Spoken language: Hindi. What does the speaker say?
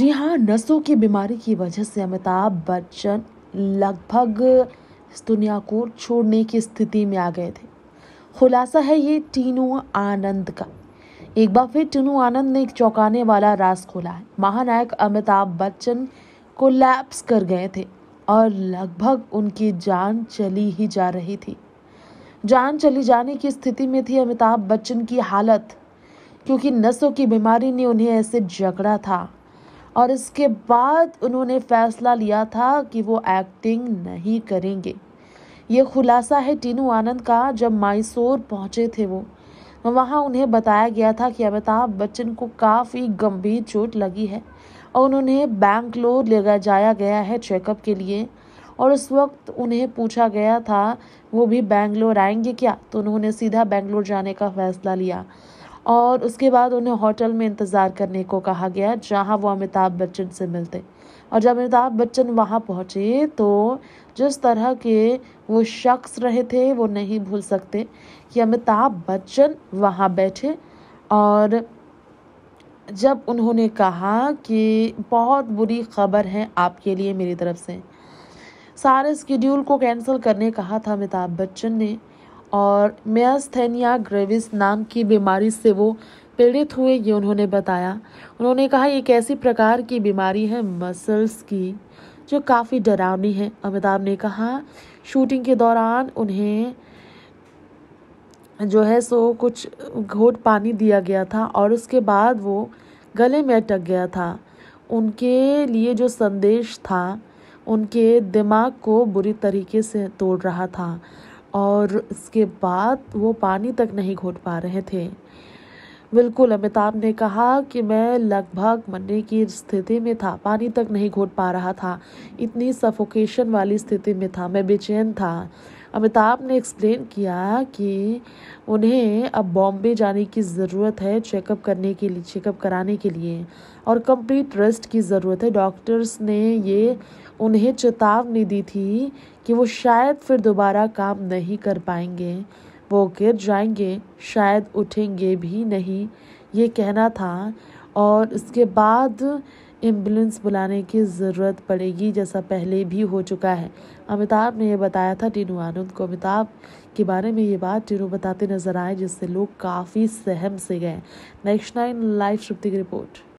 जी हाँ नसों की बीमारी की वजह से अमिताभ बच्चन लगभग इस दुनिया को छोड़ने की स्थिति में आ गए थे खुलासा है ये टीनू आनंद का एक बार फिर टीनू आनंद ने एक चौंकाने वाला रास खोला है महानायक अमिताभ बच्चन को लैप्स कर गए थे और लगभग उनकी जान चली ही जा रही थी जान चली जाने की स्थिति में थी अमिताभ बच्चन की हालत क्योंकि नसों की बीमारी ने उन्हें ऐसे जकड़ा था और इसके बाद उन्होंने फैसला लिया था कि वो एक्टिंग नहीं करेंगे ये खुलासा है टीनू आनंद का जब माइसोर पहुंचे थे वो वहाँ उन्हें बताया गया था कि अमिताभ बच्चन को काफ़ी गंभीर चोट लगी है और उन्हें बैंगलोर ले जाया गया है चेकअप के लिए और उस वक्त उन्हें पूछा गया था वो भी बैंगलोर आएंगे क्या तो उन्होंने सीधा बैंगलोर जाने का फैसला लिया और उसके बाद उन्हें होटल में इंतज़ार करने को कहा गया जहां वो अमिताभ बच्चन से मिलते और जब अमिताभ बच्चन वहां पहुंचे तो जिस तरह के वो शख्स रहे थे वो नहीं भूल सकते कि अमिताभ बच्चन वहां बैठे और जब उन्होंने कहा कि बहुत बुरी खबर है आपके लिए मेरी तरफ से सारे स्कीड्यूल को कैंसिल करने कहा था अमिताभ बच्चन ने और मेस्थेनिया ग्रेविस नाम की बीमारी से वो पीड़ित हुए ये उन्होंने बताया उन्होंने कहा एक ऐसी प्रकार की बीमारी है मसल्स की जो काफ़ी डरावनी है अमिताभ ने कहा शूटिंग के दौरान उन्हें जो है सो कुछ घोट पानी दिया गया था और उसके बाद वो गले में अटक गया था उनके लिए जो संदेश था उनके दिमाग को बुरी तरीके से तोड़ रहा था और इसके बाद वो पानी तक नहीं घोट पा रहे थे बिल्कुल अमिताभ ने कहा कि मैं लगभग मरने की स्थिति में था पानी तक नहीं घोट पा रहा था इतनी सफोकेशन वाली स्थिति में था मैं बेचैन था अमिताभ ने एक्सप्लेन किया कि उन्हें अब बॉम्बे जाने की ज़रूरत है चेकअप करने के लिए चेकअप कराने के लिए और कंप्लीट रेस्ट की ज़रूरत है डॉक्टर्स ने ये उन्हें चेतावनी दी थी कि वो शायद फिर दोबारा काम नहीं कर पाएंगे वो गिर जाएंगे शायद उठेंगे भी नहीं ये कहना था और इसके बाद एम्बुलेंस बुलाने की ज़रूरत पड़ेगी जैसा पहले भी हो चुका है अमिताभ ने यह बताया था टीनू आनंद को अमिताभ के बारे में ये बात टीनू बताते नजर आए जिससे लोग काफ़ी सहम से गए नेक्स्ट नाइन लाइव श्रुप्ति की रिपोर्ट